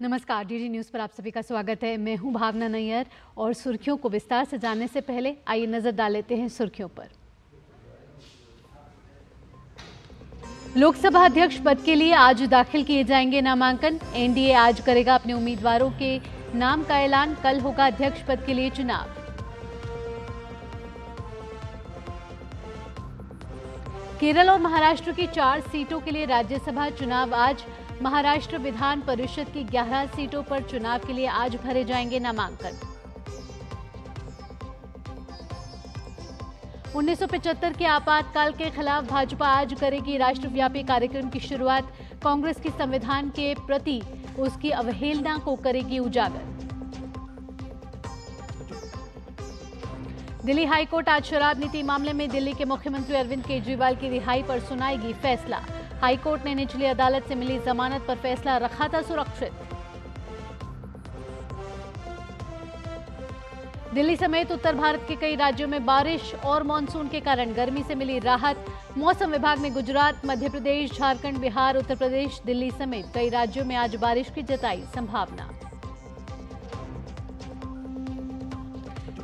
नमस्कार DD news पर आप सभी का स्वागत है मैं हूं भावना नैयर और सुर्खियों को विस्तार से जानने से पहले आइए नज़र डाल लेते हैं सुर्खियों पर लोकसभा अध्यक्ष पद के लिए आज दाखिल किए जाएंगे नामांकन एनडीए आज करेगा अपने उम्मीदवारों के नाम का ऐलान कल होगा अध्यक्ष पद के लिए चुनाव केरल और महाराष्ट्र की चार सीटों के लिए राज्यसभा चुनाव आज महाराष्ट्र विधान परिषद की 11 सीटों पर चुनाव के लिए आज भरे जाएंगे नामांकन 1975 के आपातकाल के खिलाफ भाजपा आज करेगी राष्ट्रव्यापी कार्यक्रम की शुरुआत कांग्रेस की संविधान के प्रति उसकी अवहेलना को करेगी उजागर दिल्ली हाईकोर्ट आज शराब नीति मामले में दिल्ली के मुख्यमंत्री अरविंद केजरीवाल की रिहाई पर सुनाएगी फैसला हाईकोर्ट ने निचली अदालत से मिली जमानत पर फैसला रखा था सुरक्षित दिल्ली समेत उत्तर भारत के कई राज्यों में बारिश और मानसून के कारण गर्मी से मिली राहत मौसम विभाग ने गुजरात मध्य प्रदेश झारखंड बिहार उत्तर प्रदेश दिल्ली समेत कई राज्यों में आज बारिश की जताई संभावना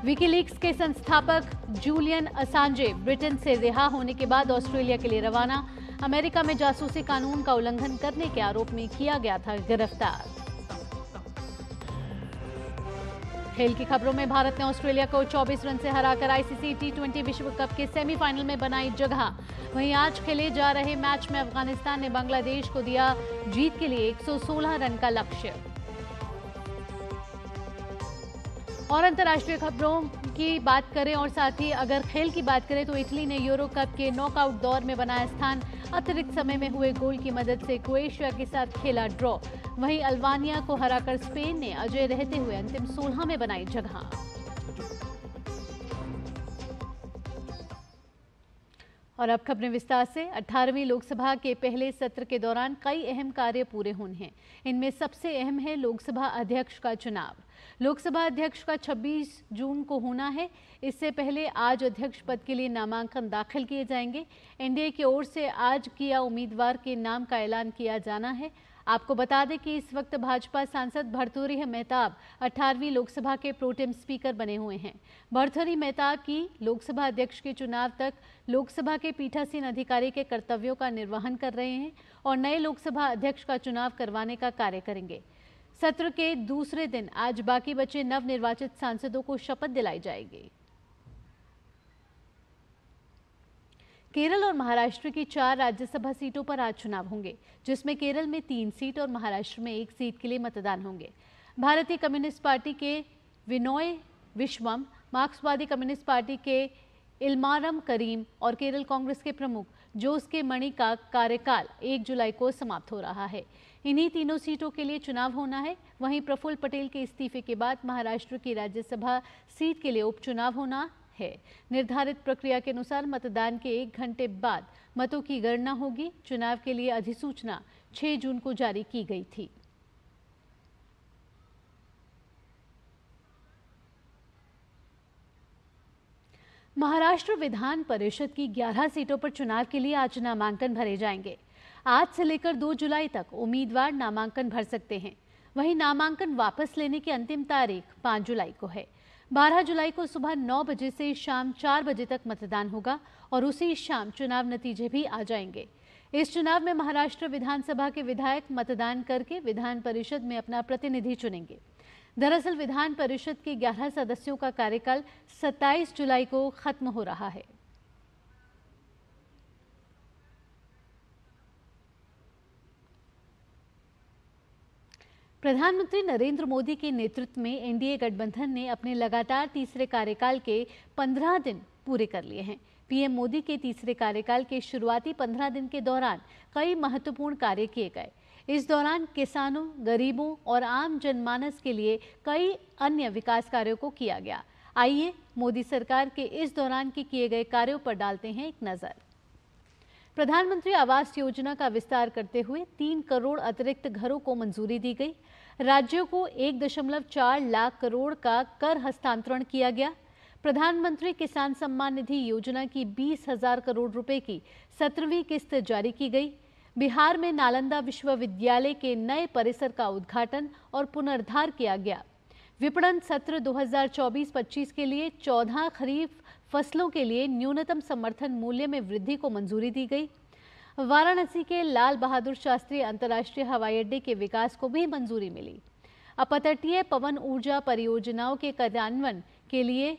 विकीलीक्स के संस्थापक जूलियन असांजे ब्रिटेन से रिहा होने के बाद ऑस्ट्रेलिया के लिए रवाना अमेरिका में जासूसी कानून का उल्लंघन करने के आरोप में किया गया था गिरफ्तार खेल की खबरों में भारत ने ऑस्ट्रेलिया को 24 रन से हराकर आईसीसी टी ट्वेंटी विश्व कप के सेमीफाइनल में बनाई जगह वहीं आज खेले जा रहे मैच में अफगानिस्तान ने बांग्लादेश को दिया जीत के लिए 116 रन का लक्ष्य और अंतर्राष्ट्रीय खबरों की बात करें और साथ ही अगर खेल की बात करें तो इटली ने यूरो कप के नॉकआउट दौर में बनाया स्थान अतिरिक्त समय में हुए गोल की मदद से क्रोएशिया के साथ खेला ड्रॉ वहीं अल्बानिया को हराकर स्पेन ने अजय रहते हुए अंतिम सोलह में बनाई जगह और अब खबरें विस्तार से 18वीं लोकसभा के पहले सत्र के दौरान कई अहम कार्य पूरे होने हैं इनमें सबसे अहम है लोकसभा अध्यक्ष का चुनाव लोकसभा अध्यक्ष का 26 जून को होना है इससे पहले आज अध्यक्ष पद के लिए नामांकन दाखिल किए जाएंगे एनडीए की ओर से आज किया उम्मीदवार के नाम का ऐलान किया जाना है आपको बता दें कि इस वक्त भाजपा सांसद भरतूरी मेहताब 18वीं लोकसभा के प्रोटेम स्पीकर बने हुए हैं भरतूरी मेहताब की लोकसभा अध्यक्ष के चुनाव तक लोकसभा के पीठासीन अधिकारी के कर्तव्यों का निर्वहन कर रहे हैं और नए लोकसभा अध्यक्ष का चुनाव करवाने का कार्य करेंगे सत्र के दूसरे दिन आज बाकी बचे नवनिर्वाचित सांसदों को शपथ दिलाई जाएगी केरल और महाराष्ट्र की चार राज्यसभा सीटों पर आज चुनाव होंगे जिसमें केरल में तीन सीट और महाराष्ट्र में एक सीट के लिए मतदान होंगे भारतीय कम्युनिस्ट पार्टी के विनोय विश्वम मार्क्सवादी कम्युनिस्ट पार्टी के इल्मारम करीम और केरल कांग्रेस के प्रमुख जोस के मणि का कार्यकाल 1 जुलाई को समाप्त हो रहा है इन्हीं तीनों सीटों के लिए चुनाव होना है वहीं प्रफुल्ल पटेल के इस्तीफे के बाद महाराष्ट्र की राज्यसभा सीट के लिए उपचुनाव होना है निर्धारित प्रक्रिया के अनुसार मतदान के एक घंटे बाद मतों की गणना होगी चुनाव के लिए अधिसूचना 6 जून को जारी की गई थी महाराष्ट्र विधान परिषद की 11 सीटों पर चुनाव के लिए आज नामांकन भरे जाएंगे आज से लेकर 2 जुलाई तक उम्मीदवार नामांकन भर सकते हैं वहीं नामांकन वापस लेने की अंतिम तारीख 5 जुलाई को है 12 जुलाई को सुबह 9 बजे से शाम 4 बजे तक मतदान होगा और उसी शाम चुनाव नतीजे भी आ जाएंगे इस चुनाव में महाराष्ट्र विधानसभा के विधायक मतदान करके विधान परिषद में अपना प्रतिनिधि चुनेंगे दरअसल विधान परिषद के 11 सदस्यों का कार्यकाल 27 जुलाई को खत्म हो रहा है प्रधानमंत्री नरेंद्र मोदी के नेतृत्व में एनडीए गठबंधन ने अपने लगातार तीसरे कार्यकाल के 15 दिन पूरे कर लिए हैं पीएम मोदी के तीसरे कार्यकाल के शुरुआती 15 दिन के दौरान कई महत्वपूर्ण कार्य किए गए इस दौरान किसानों गरीबों और आम जनमानस के लिए कई अन्य विकास कार्यों को किया गया आइए मोदी सरकार के इस दौरान के किए गए कार्यों पर डालते हैं एक नज़र प्रधानमंत्री आवास योजना का विस्तार करते हुए तीन करोड़ अतिरिक्त घरों को मंजूरी दी गई राज्यों को एक दशमलव चार लाख करोड़ का कर हस्तांतरण किया गया प्रधानमंत्री किसान सम्मान निधि योजना की बीस हजार करोड़ रुपए की सत्रहवीं किस्त जारी की गई बिहार में नालंदा विश्वविद्यालय के नए परिसर का उद्घाटन और पुनर्धार किया गया विपणन सत्र 2024-25 के लिए 14 खरीफ फसलों के लिए न्यूनतम समर्थन मूल्य में वृद्धि को मंजूरी दी गई वाराणसी के लाल बहादुर शास्त्री अंतर्राष्ट्रीय हवाई अड्डे के विकास को भी मंजूरी मिली अपतटीय पवन ऊर्जा परियोजनाओं के कार्यान्वयन के लिए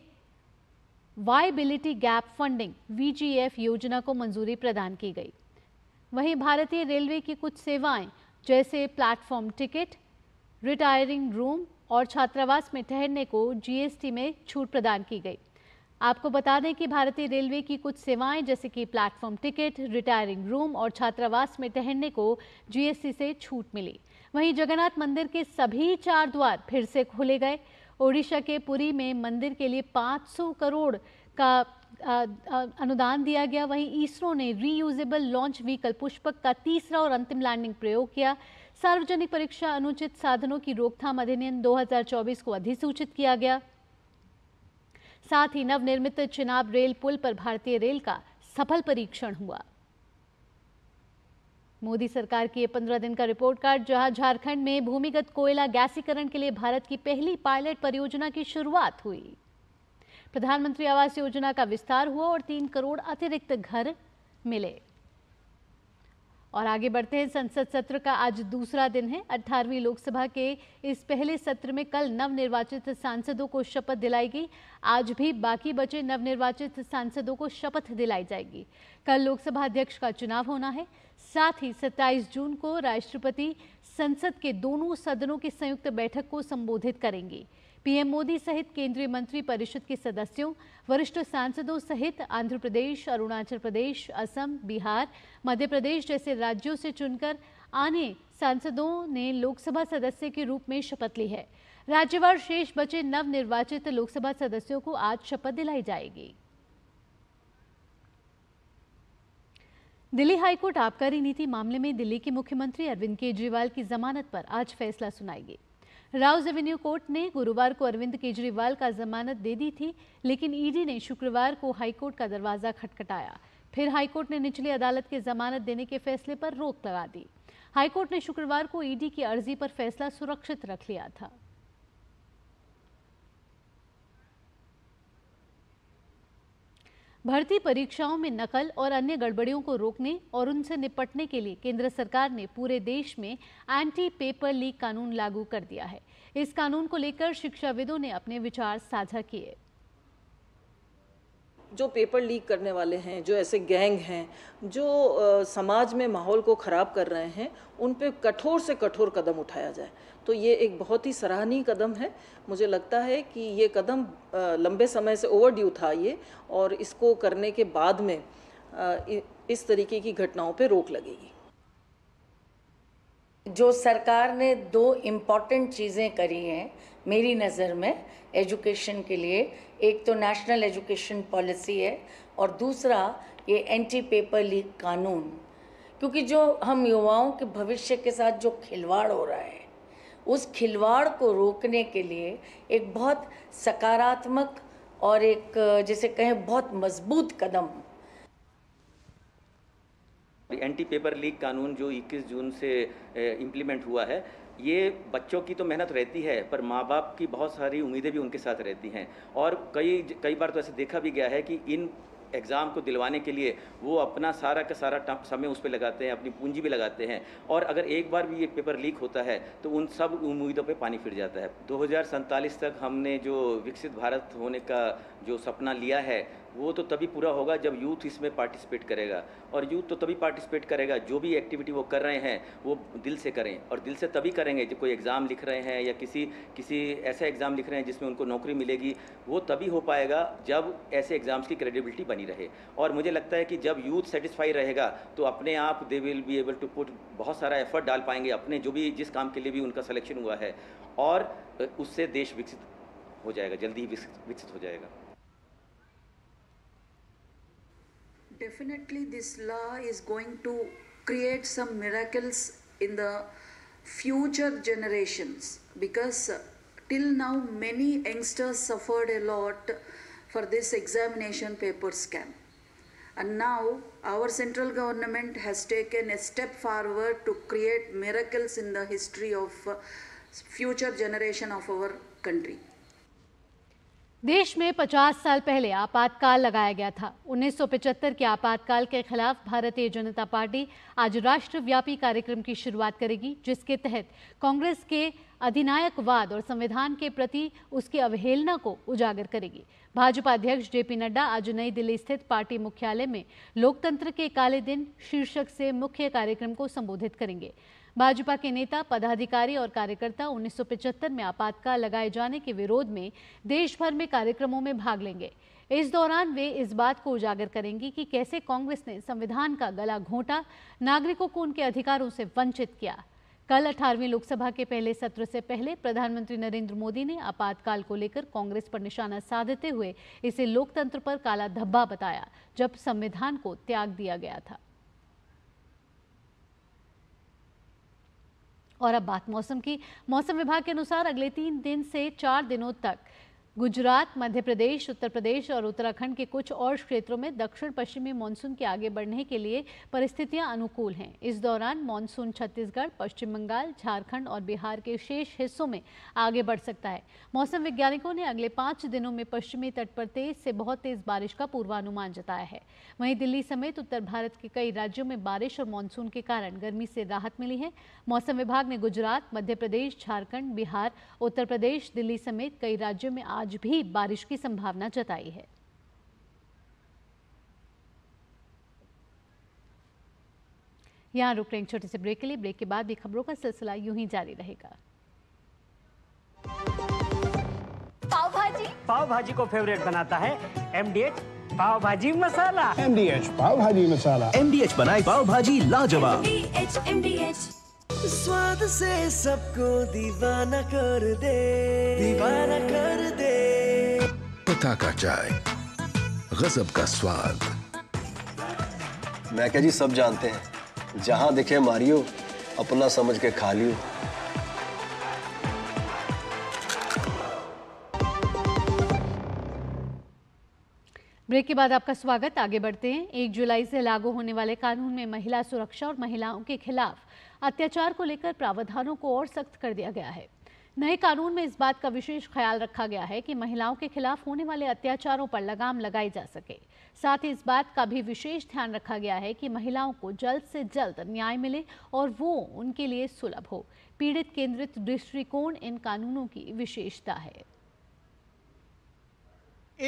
वायबिलिटी गैप फंडिंग वीजीएफ योजना को मंजूरी प्रदान की गई वहीं भारतीय रेलवे की कुछ सेवाएं जैसे प्लेटफॉर्म टिकट रिटायरिंग रूम और छात्रावास में ठहरने को जीएसटी में छूट प्रदान की गई आपको बता दें कि भारतीय रेलवे की कुछ सेवाएं जैसे कि प्लेटफॉर्म टिकट रिटायरिंग रूम और छात्रावास में ठहरने को जीएसटी से छूट मिली वहीं जगन्नाथ मंदिर के सभी चार द्वार फिर से खोले गए ओडिशा के पुरी में मंदिर के लिए 500 करोड़ का आ, आ, अनुदान दिया गया वहीं इसरो ने रीयूजेबल लॉन्च व्हीकल पुष्पक का तीसरा और अंतिम लैंडिंग प्रयोग किया सार्वजनिक परीक्षा अनुचित साधनों की रोकथाम अधिनियम 2024 को अधिसूचित किया गया साथ ही नवनिर्मित चिनाब रेल पुल पर भारतीय रेल का सफल परीक्षण हुआ मोदी सरकार की पंद्रह दिन का रिपोर्ट कार्ड जहां झारखंड में भूमिगत कोयला गैसीकरण के लिए भारत की पहली पायलट परियोजना की शुरुआत हुई प्रधानमंत्री आवास योजना का विस्तार हुआ और तीन करोड़ अतिरिक्त घर मिले और आगे बढ़ते हैं संसद सत्र का आज दूसरा दिन है 18वीं लोकसभा के इस पहले सत्र में कल नवनिर्वाचित सांसदों को शपथ दिलाई गई आज भी बाकी बचे नवनिर्वाचित सांसदों को शपथ दिलाई जाएगी कल लोकसभा अध्यक्ष का चुनाव होना है साथ ही 27 जून को राष्ट्रपति संसद के दोनों सदनों की संयुक्त बैठक को संबोधित करेंगे पीएम मोदी सहित केंद्रीय मंत्री परिषद के सदस्यों वरिष्ठ सांसदों सहित आंध्र प्रदेश अरुणाचल प्रदेश असम बिहार मध्य प्रदेश जैसे राज्यों से चुनकर आने सांसदों ने लोकसभा सदस्य के रूप में शपथ ली है राज्यवार शेष बचे नव निर्वाचित लोकसभा सदस्यों को आज शपथ दिलाई जाएगी दिल्ली हाईकोर्ट आबकारी नीति मामले में दिल्ली के मुख्यमंत्री अरविंद केजरीवाल की जमानत पर आज फैसला सुनाएगी राउज एवेन्यू कोर्ट ने गुरुवार को अरविंद केजरीवाल का जमानत दे दी थी लेकिन ईडी ने शुक्रवार को हाईकोर्ट का दरवाजा खटखटाया फिर हाईकोर्ट ने निचली अदालत के जमानत देने के फैसले पर रोक लगा दी हाईकोर्ट ने शुक्रवार को ईडी की अर्जी पर फैसला सुरक्षित रख लिया था भर्ती परीक्षाओं में नकल और अन्य गड़बड़ियों को रोकने और उनसे निपटने के लिए केंद्र सरकार ने पूरे देश में एंटी पेपर लीक कानून लागू कर दिया है इस कानून को लेकर शिक्षाविदों ने अपने विचार साझा किए जो पेपर लीक करने वाले हैं जो ऐसे गैंग हैं जो आ, समाज में माहौल को ख़राब कर रहे हैं उन पर कठोर से कठोर कदम उठाया जाए तो ये एक बहुत ही सराहनीय कदम है मुझे लगता है कि ये कदम आ, लंबे समय से ओवरड्यू था ये और इसको करने के बाद में आ, इस तरीके की घटनाओं पर रोक लगेगी जो सरकार ने दो इम्पॉर्टेंट चीज़ें करी हैं मेरी नज़र में एजुकेशन के लिए एक तो नेशनल एजुकेशन पॉलिसी है और दूसरा ये एंटी पेपर लीक कानून क्योंकि जो हम युवाओं के भविष्य के साथ जो खिलवाड़ हो रहा है उस खिलवाड़ को रोकने के लिए एक बहुत सकारात्मक और एक जैसे कहें बहुत मजबूत कदम एंटी पेपर लीक कानून जो 21 जून से इम्प्लीमेंट हुआ है ये बच्चों की तो मेहनत रहती है पर माँ बाप की बहुत सारी उम्मीदें भी उनके साथ रहती हैं और कई कई बार तो ऐसे देखा भी गया है कि इन एग्ज़ाम को दिलवाने के लिए वो अपना सारा का सारा समय उस पर लगाते हैं अपनी पूंजी भी लगाते हैं और अगर एक बार भी ये पेपर लीक होता है तो उन सब उम्मीदों पे पानी फिर जाता है दो तक हमने जो विकसित भारत होने का जो सपना लिया है वो तो तभी पूरा होगा जब यूथ इसमें पार्टिसिपेट करेगा और यूथ तो तभी पार्टिसिपेट करेगा जो भी एक्टिविटी वो कर रहे हैं वो दिल से करें और दिल से तभी करेंगे जब कोई एग्ज़ाम लिख रहे हैं या किसी किसी ऐसा एग्ज़ाम लिख रहे हैं जिसमें उनको नौकरी मिलेगी वो तभी हो पाएगा जब ऐसे एग्ज़ाम्स की क्रेडिबिलिटी बनी रहे और मुझे लगता है कि जब यूथ सेटिस्फाई रहेगा तो अपने आप they will be able to put बहुत सारा एफर्ट डाल पाएंगे अपने जो भी जिस काम के लिए भी उनका सलेक्शन हुआ है और उससे देश विकसित हो जाएगा जल्दी ही विकसित हो जाएगा Definitely, this law is going to create some miracles in the future generations because uh, till now many youngsters suffered a lot for this examination paper scam. And now our central government has taken a step forward to create miracles in the history of uh, future generation of our country. देश में 50 साल पहले आपातकाल लगाया गया था 1975 के आपातकाल के खिलाफ भारतीय जनता पार्टी आज राष्ट्रव्यापी कार्यक्रम की शुरुआत करेगी जिसके तहत कांग्रेस के अधिनायकवाद और संविधान के प्रति उसकी अवहेलना को उजागर करेगी भाजपा अध्यक्ष जे पी नड्डा आज नई दिल्ली स्थित पार्टी मुख्यालय में लोकतंत्र के काले दिन शीर्षक से मुख्य कार्यक्रम को संबोधित करेंगे भाजपा के नेता पदाधिकारी और कार्यकर्ता 1975 में आपातकाल लगाए जाने के विरोध में देश भर में कार्यक्रमों में भाग लेंगे इस दौरान वे इस बात को उजागर करेंगे कि कैसे कांग्रेस ने संविधान का गला घोंटा नागरिकों को उनके अधिकारों से वंचित किया कल अठारहवीं लोकसभा के पहले सत्र से पहले प्रधानमंत्री नरेंद्र मोदी ने आपातकाल को लेकर कांग्रेस पर निशाना साधते हुए इसे लोकतंत्र पर काला धब्बा बताया जब संविधान को त्याग दिया गया था और अब बात मौसम की मौसम विभाग के अनुसार अगले तीन दिन से चार दिनों तक गुजरात मध्य प्रदेश उत्तर प्रदेश और उत्तराखंड के कुछ और क्षेत्रों में दक्षिण पश्चिमी मानसून के आगे बढ़ने के लिए परिस्थितियां अनुकूल हैं इस दौरान मानसून छत्तीसगढ़ पश्चिम बंगाल झारखंड और बिहार के शेष हिस्सों में आगे बढ़ सकता है मौसम वैज्ञानिकों ने अगले पाँच दिनों में पश्चिमी तट पर तेज से बहुत तेज बारिश का पूर्वानुमान जताया है वहीं दिल्ली समेत उत्तर भारत के कई राज्यों में बारिश और मानसून के कारण गर्मी से राहत मिली है मौसम विभाग ने गुजरात मध्य प्रदेश झारखंड बिहार उत्तर प्रदेश दिल्ली समेत कई राज्यों में आज भी बारिश की संभावना जताई है यहां रुक रहे छोटे से ब्रेक के लिए ब्रेक के बाद भी खबरों का सिलसिला यूं ही जारी रहेगा पाव भाजी पाव भाजी को फेवरेट बनाता है एमडीएच पाव भाजी मसाला एमडीएच पाव भाजी मसाला एमडीएच बनाए पाव भाजी लाजवाब स्वाद से सबको दीवाना कर दे दीवाना कर दे पता का चाय गजब का स्वाद मैं क्या जी सब जानते हैं जहां दिखे मारियो अपना समझ के खा लियो ब्रेक के बाद आपका स्वागत आगे बढ़ते हैं एक जुलाई से लागू होने वाले कानून में महिला सुरक्षा और महिलाओं के खिलाफ अत्याचार को लेकर प्रावधानों को और सख्त कर दिया गया है नए कानून में इस बात का विशेष ख्याल रखा गया है कि महिलाओं के खिलाफ होने वाले अत्याचारों पर लगाम लगाई जा सके साथ ही इस बात का भी विशेष ध्यान रखा गया है कि महिलाओं को जल्द से जल्द न्याय मिले और वो उनके लिए सुलभ हो पीड़ित केंद्रित दृष्टिकोण इन कानूनों की विशेषता है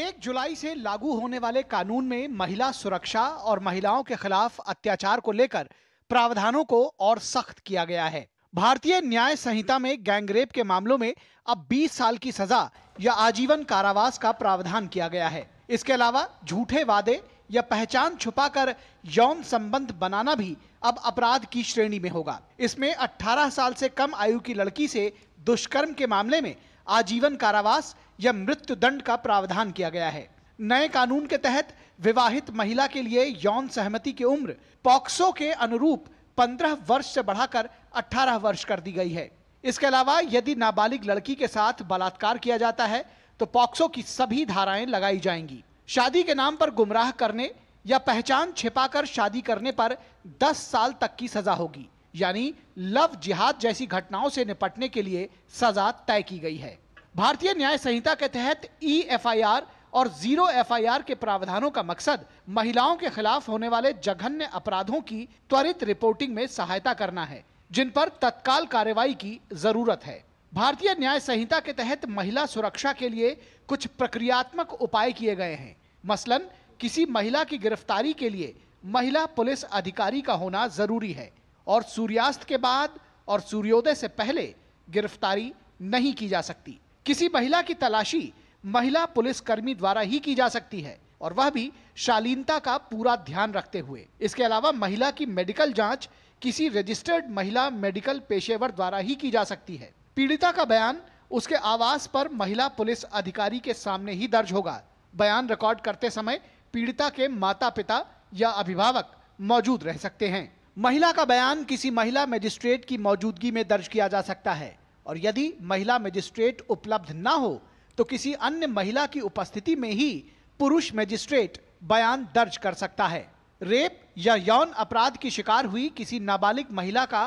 एक जुलाई से लागू होने वाले कानून में महिला सुरक्षा और महिलाओं के खिलाफ अत्याचार को लेकर प्रावधानों को और सख्त किया गया है भारतीय न्याय संहिता में गैंगरेप के मामलों में अब 20 साल की सजा या आजीवन कारावास का प्रावधान किया गया है इसके अलावा झूठे वादे या पहचान छुपाकर यौन संबंध बनाना भी अब अपराध की श्रेणी में होगा इसमें 18 साल से कम आयु की लड़की से दुष्कर्म के मामले में आजीवन कारावास या मृत्यु दंड का प्रावधान किया गया है नए कानून के तहत विवाहित महिला के लिए यौन सहमति की उम्र पॉक्सो के अनुरूप 15 वर्ष से बढ़ाकर 18 वर्ष कर दी गई है इसके अलावा यदि नाबालिग लड़की के साथ बलात्कार किया जाता है तो पॉक्सो की सभी धाराएं लगाई जाएंगी शादी के नाम पर गुमराह करने या पहचान छिपाकर शादी करने पर 10 साल तक की सजा होगी यानी लव जिहाद जैसी घटनाओं से निपटने के लिए सजा तय की गई है भारतीय न्याय संहिता के तहत ई एफ आई आर और जीरो एफआईआर के प्रावधानों का मकसद महिलाओं के खिलाफ होने वाले जघन्य अपराधों की त्वरित रिपोर्टिंग में सहायता करना है जिन पर तत्काल कार्रवाई की जरूरत है भारतीय न्याय संहिता के तहत महिला सुरक्षा के लिए कुछ प्रक्रियात्मक उपाय किए गए हैं मसलन किसी महिला की गिरफ्तारी के लिए महिला पुलिस अधिकारी का होना जरूरी है और सूर्यास्त के बाद और सूर्योदय से पहले गिरफ्तारी नहीं की जा सकती किसी महिला की तलाशी महिला पुलिसकर्मी द्वारा ही की जा सकती है और वह भी शालीनता का पूरा ध्यान रखते हुए इसके अलावा महिला की मेडिकल जांच किसी रजिस्टर्ड महिला मेडिकल पेशेवर द्वारा ही की जा सकती है पीड़िता का बयान उसके आवास पर महिला पुलिस अधिकारी के सामने ही दर्ज होगा बयान रिकॉर्ड करते समय पीड़िता के माता पिता या अभिभावक मौजूद रह सकते हैं महिला का बयान किसी महिला मजिस्ट्रेट की मौजूदगी में दर्ज किया जा सकता है और यदि महिला मजिस्ट्रेट उपलब्ध न हो तो किसी अन्य महिला की उपस्थिति में ही पुरुष मजिस्ट्रेट बयान दर्ज कर सकता है रेप या यौन अपराध की शिकार हुई किसी नाबालिग महिला का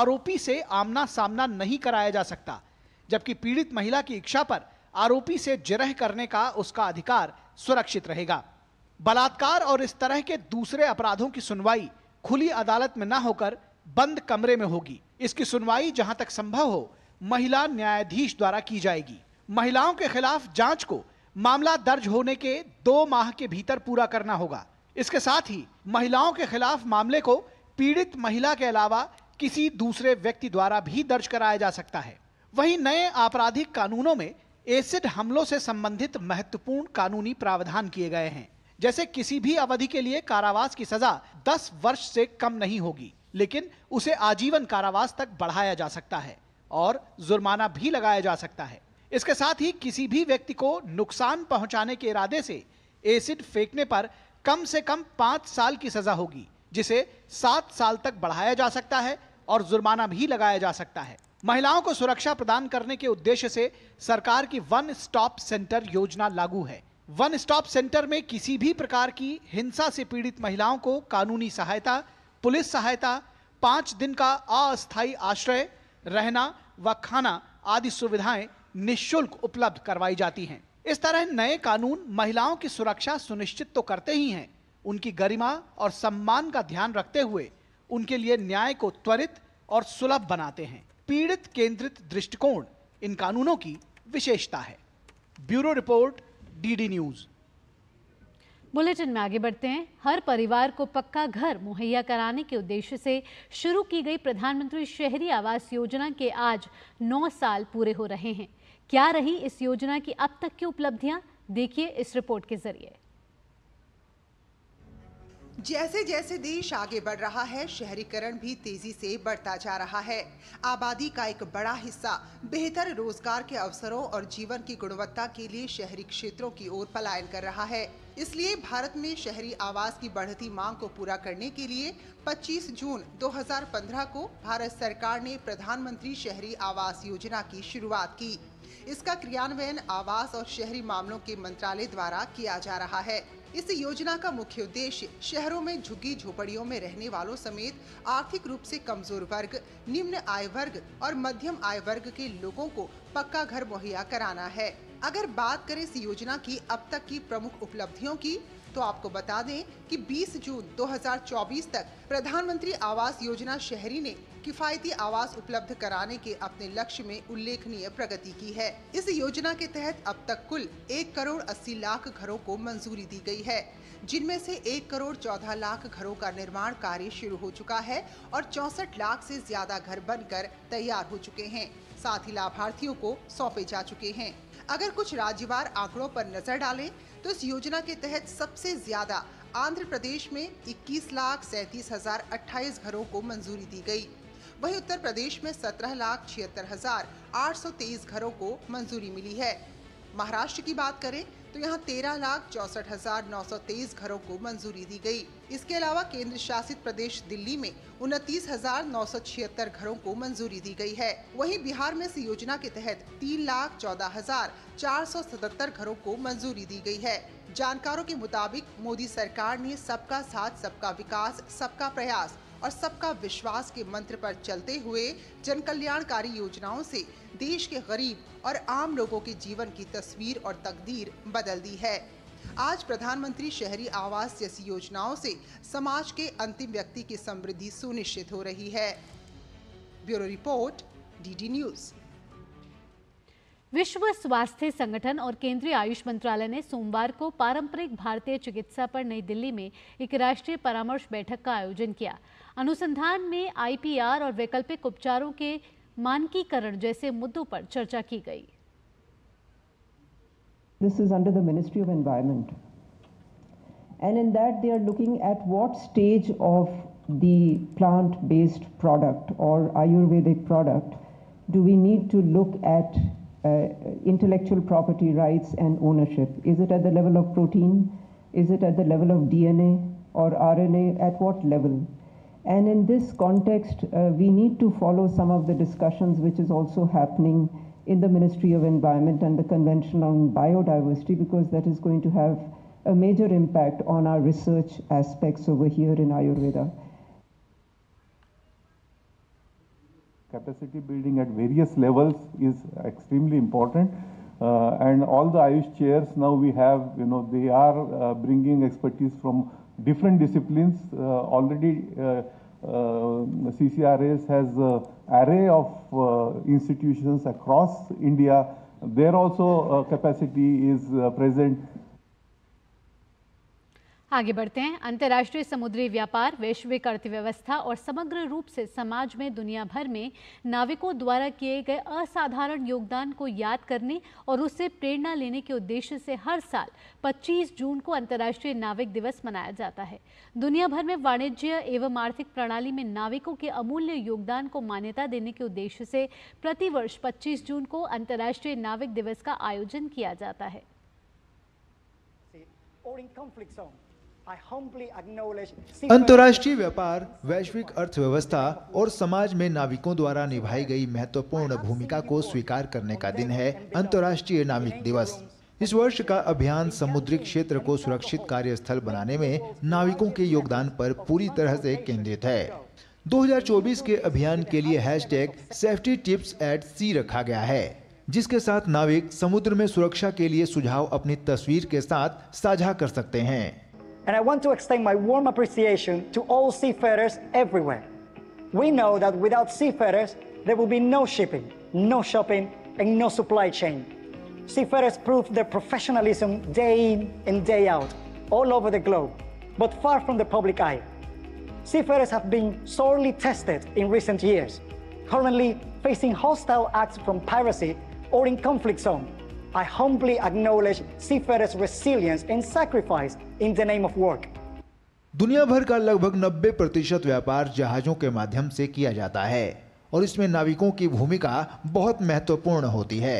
आरोपी से आमना सामना नहीं कराया जा सकता जबकि पीड़ित महिला की इच्छा पर आरोपी से जिरह करने का उसका अधिकार सुरक्षित रहेगा बलात्कार और इस तरह के दूसरे अपराधों की सुनवाई खुली अदालत में न होकर बंद कमरे में होगी इसकी सुनवाई जहां तक संभव हो महिला न्यायाधीश द्वारा की जाएगी महिलाओं के खिलाफ जांच को मामला दर्ज होने के दो माह के भीतर पूरा करना होगा इसके साथ ही महिलाओं के खिलाफ मामले को पीड़ित महिला के अलावा किसी दूसरे व्यक्ति द्वारा भी दर्ज कराया जा सकता है वहीं नए आपराधिक कानूनों में एसिड हमलों से संबंधित महत्वपूर्ण कानूनी प्रावधान किए गए हैं जैसे किसी भी अवधि के लिए कारावास की सजा 10 वर्ष से कम नहीं होगी लेकिन उसे आजीवन कारावास तक बढ़ाया जा सकता है और जुर्माना भी लगाया जा सकता है इसके साथ ही किसी भी व्यक्ति को नुकसान पहुंचाने के इरादे से एसिड फेंकने पर कम से कम पांच साल की सजा होगी जिसे सात साल तक बढ़ाया जा सकता है और जुर्माना भी लगाया जा सकता है महिलाओं को सुरक्षा प्रदान करने के उद्देश्य से सरकार की वन स्टॉप सेंटर योजना लागू है वन स्टॉप सेंटर में किसी भी प्रकार की हिंसा से पीड़ित महिलाओं को कानूनी सहायता पुलिस सहायता पांच दिन का अस्थायी आश्रय रहना व खाना आदि सुविधाएं निशुल्क उपलब्ध करवाई जाती हैं इस तरह नए कानून महिलाओं की सुरक्षा सुनिश्चित तो करते ही हैं उनकी गरिमा और सम्मान का ध्यान रखते हुए उनके लिए न्याय को त्वरित और सुलभ बनाते हैं पीड़ित केंद्रित दृष्टिकोण इन कानूनों की विशेषता है bureau report DD news bulletin में आगे बढ़ते हैं हर परिवार को पक्का घर मुहैया कराने के उद्देश्य से शुरू की गई प्रधानमंत्री शहरी आवास योजना के आज 9 साल पूरे हो रहे हैं क्या रही इस योजना की अब तक की उपलब्धियां देखिए इस रिपोर्ट के जरिए जैसे जैसे देश आगे बढ़ रहा है शहरीकरण भी तेजी से बढ़ता जा रहा है आबादी का एक बड़ा हिस्सा बेहतर रोजगार के अवसरों और जीवन की गुणवत्ता के लिए शहरी क्षेत्रों की ओर पलायन कर रहा है इसलिए भारत में शहरी आवास की बढ़ती मांग को पूरा करने के लिए 25 जून 2015 को भारत सरकार ने प्रधानमंत्री शहरी आवास योजना की शुरुआत की इसका क्रियान्वयन आवास और शहरी मामलों के मंत्रालय द्वारा किया जा रहा है इस योजना का मुख्य उद्देश्य शहरों में झुग्गी झोपड़ियों में रहने वालों समेत आर्थिक रूप से कमजोर वर्ग निम्न आय वर्ग और मध्यम आय वर्ग के लोगों को पक्का घर मुहैया कराना है अगर बात करें इस योजना की अब तक की प्रमुख उपलब्धियों की तो आपको बता दें कि 20 जून 2024 तक प्रधानमंत्री आवास योजना शहरी ने किफायती आवास उपलब्ध कराने के अपने लक्ष्य में उल्लेखनीय प्रगति की है इस योजना के तहत अब तक कुल एक करोड़ अस्सी लाख घरों को मंजूरी दी गई है जिनमें से एक करोड़ चौदह लाख घरों का निर्माण कार्य शुरू हो चुका है और चौसठ लाख ऐसी ज्यादा घर बनकर तैयार हो चुके हैं साथ ही लाभार्थियों को सौंपे जा चुके हैं अगर कुछ राज्यवार आंकड़ों पर नजर डालें तो इस योजना के तहत सबसे ज्यादा आंध्र प्रदेश में इक्कीस लाख सैंतीस हजार अट्ठाईस घरों को मंजूरी दी गई वहीं उत्तर प्रदेश में सत्रह लाख छिहत्तर हजार आठ सौ तेईस घरों को मंजूरी मिली है महाराष्ट्र की बात करें तो यहां तेरह लाख चौसठ हजार नौ सौ तेईस घरों को मंजूरी दी गई इसके अलावा केंद्र शासित प्रदेश दिल्ली में उनतीस हजार नौ सौ छिहत्तर घरों को मंजूरी दी गई है वहीं बिहार में इस योजना के तहत तीन लाख चौदह हजार चार सौ सतहत्तर घरों को मंजूरी दी गई है जानकारों के मुताबिक मोदी सरकार ने सबका साथ सबका विकास सबका प्रयास और सबका विश्वास के मंत्र पर चलते हुए जन कल्याणकारी योजनाओं से देश के गरीब और आम लोगों के जीवन की तस्वीर और तकदीर बदल दी है आज प्रधानमंत्री शहरी आवास जैसी योजनाओं से समाज के अंतिम व्यक्ति की समृद्धि सुनिश्चित हो रही है ब्यूरो रिपोर्ट डीडी न्यूज़ विश्व स्वास्थ्य संगठन और केंद्रीय आयुष मंत्रालय ने सोमवार को पारंपरिक भारतीय चिकित्सा पर नई दिल्ली में एक राष्ट्रीय परामर्श बैठक का आयोजन किया अनुसंधान में आईपीआर और वैकल्पिक उपचारों के मानकीकरण जैसे मुद्दों पर चर्चा की गई this is under the ministry of environment and in that they are looking at what stage of the plant based product और Ayurvedic product do we need to look at intellectual property right and ownership is it at the level of protein is it at the level of D N DNA और RNA at what level And in this context, uh, we need to follow some of the discussions which is also happening in the Ministry of Environment and the Convention on Biodiversity, because that is going to have a major impact on our research aspects over here in Ayurveda. Capacity building at various levels is extremely important. Uh, and all the Ayush chairs now we have, you know, they are uh, bringing expertise from different disciplines. Uh, already uh, uh, CCRS has an array of uh, institutions across India. There also uh, capacity is present आगे बढ़ते हैं अंतर्राष्ट्रीय समुद्री व्यापार वैश्विक अर्थव्यवस्था और समग्र रूप से समाज में दुनिया भर में नाविकों द्वारा किए गए असाधारण योगदान को याद करने और उससे प्रेरणा लेने के उद्देश्य से हर साल 25 जून को अंतर्राष्ट्रीय नाविक दिवस मनाया जाता है दुनिया भर में वाणिज्य एवं आर्थिक प्रणाली में नाविकों के अमूल्य योगदान को मान्यता देने के उद्देश्य से प्रतिवर्ष पच्चीस जून को अंतर्राष्ट्रीय नाविक दिवस का आयोजन किया जाता है अंतर्राष्ट्रीय व्यापार वैश्विक अर्थव्यवस्था और समाज में नाविकों द्वारा निभाई गई महत्वपूर्ण भूमिका को स्वीकार करने का दिन है अंतर्राष्ट्रीय नाविक दिवस इस वर्ष का अभियान समुद्री क्षेत्र को सुरक्षित कार्यस्थल बनाने में नाविकों के योगदान पर पूरी तरह से केंद्रित है 2024 के अभियान के लिए hashtag safety tips at sea रखा गया है जिसके साथ नाविक समुद्र में सुरक्षा के लिए सुझाव अपनी तस्वीर के साथ साझा कर सकते हैं and I want to extend my warm appreciation to all seafarers everywhere. We know that without seafarers, there will be no shipping, no shopping, and no supply chain. Seafarers prove their professionalism day in and day out, all over the globe, but far from the public eye. Seafarers have been sorely tested in recent years, currently facing hostile acts from piracy or in conflict zones I humbly acknowledge seafarers' resilience and sacrifice in the name of work. दुनिया भर का लगभग 90 प्रतिशत व्यापार जहाजों के माध्यम से किया जाता है और इसमें नाविकों की भूमिका बहुत महत्वपूर्ण होती है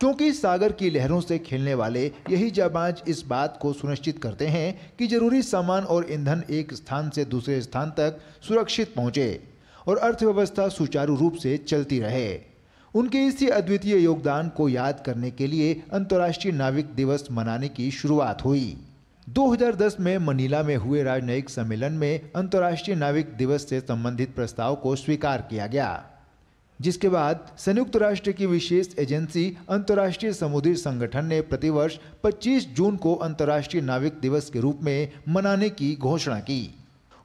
क्योंकि सागर की लहरों से खेलने वाले यही जाबाज इस बात को सुनिश्चित करते हैं कि जरूरी सामान और ईंधन एक स्थान से दूसरे स्थान तक सुरक्षित पहुंचे और अर्थव्यवस्था सुचारू रूप से चलती रहे उनके इसी अद्वितीय योगदान को याद करने के लिए अंतर्राष्ट्रीय नाविक दिवस मनाने की शुरुआत हुई 2010 में मनीला में हुए राजनयिक सम्मेलन में अंतर्राष्ट्रीय नाविक दिवस से संबंधित प्रस्ताव को स्वीकार किया गया जिसके बाद संयुक्त राष्ट्र की विशेष एजेंसी अंतर्राष्ट्रीय समुद्री संगठन ने प्रतिवर्ष 25 जून को अंतर्राष्ट्रीय नाविक दिवस के रूप में मनाने की घोषणा की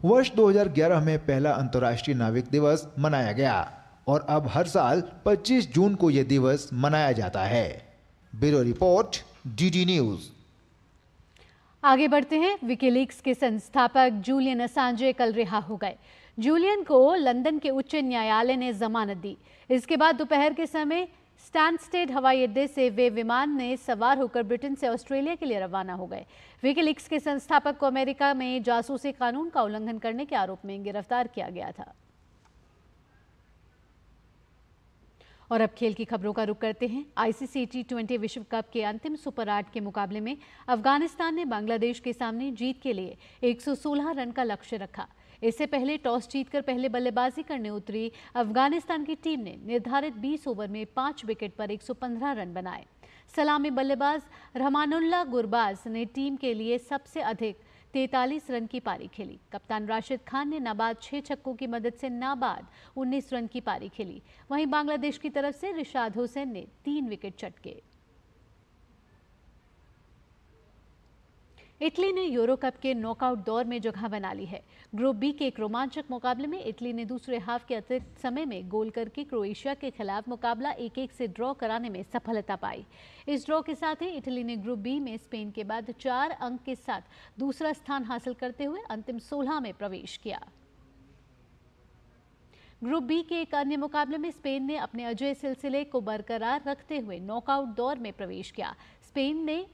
वर्ष 2011 में पहला अंतर्राष्ट्रीय नाविक दिवस मनाया गया और अब हर साल 25 जून को यह दिवस मनाया जाता है ब्यूरो रिपोर्ट डीडी न्यूज़ आगे बढ़ते हैं विकीलीक्स के संस्थापक जूलियन असांजे कल रिहा हो गए जूलियन को लंदन के उच्च न्यायालय ने जमानत दी इसके बाद दोपहर के समय स्टैंडस्टेड हवाई अड्डे से वे विमान में सवार होकर ब्रिटेन से ऑस्ट्रेलिया के लिए रवाना हो गए विकीलीक्स के संस्थापक को अमेरिका में जासूसी कानून का उल्लंघन करने के आरोप में गिरफ्तार किया गया था और अब खेल की खबरों का रुख करते हैं आईसीसी टी ट्वेंटी विश्व कप के अंतिम सुपर आठ के मुकाबले में अफगानिस्तान ने बांग्लादेश के सामने जीत के लिए 116 रन का लक्ष्य रखा इससे पहले टॉस जीतकर पहले बल्लेबाजी करने उतरी अफगानिस्तान की टीम ने निर्धारित 20 ओवर में पांच विकेट पर 115 रन बनाए सलामी बल्लेबाज रहमानुल्ला गुरबाज ने टीम के लिए सबसे अधिक तैतालीस रन की पारी खेली कप्तान राशिद खान ने नाबाद छः छक्कों की मदद से नाबाद उन्नीस रन की पारी खेली वहीं बांग्लादेश की तरफ से रिशाद हुसैन ने तीन विकेट चटके इटली ने यूरो कप के नॉकआउट दौर में जगह बना ली है ग्रुप बी के एक रोमांचक मुकाबले में इटली ने दूसरे हाफ के अतिरिक्त समय में गोल करके क्रोएशिया के खिलाफ मुकाबला एक एक से ड्रॉ कराने में सफलता पाई इस ड्रॉ के साथ ही इटली ने ग्रुप बी में स्पेन के बाद चार अंक के साथ दूसरा स्थान हासिल करते हुए अंतिम सोलह में प्रवेश किया ग्रुप बी के एक अन्य मुकाबले में स्पेन ने अपने अजय सिलसिले को बरकरार रखते हुए नॉकआउट दौर में प्रवेश किया स्पेन ने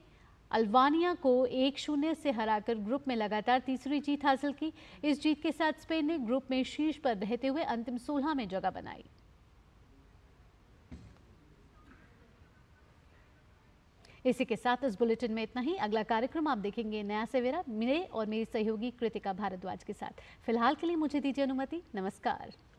अल्बानिया को एक शून्य से हराकर ग्रुप में लगातार तीसरी जीत हासिल की इस जीत के साथ स्पेन ने ग्रुप में शीर्ष पर रहते हुए अंतिम सोलह में जगह बनाई इसी के साथ इस बुलेटिन में इतना ही अगला कार्यक्रम आप देखेंगे नया सवेरा मेरे और मेरी सहयोगी कृतिका भारद्वाज के साथ फिलहाल के लिए मुझे दीजिए अनुमति नमस्कार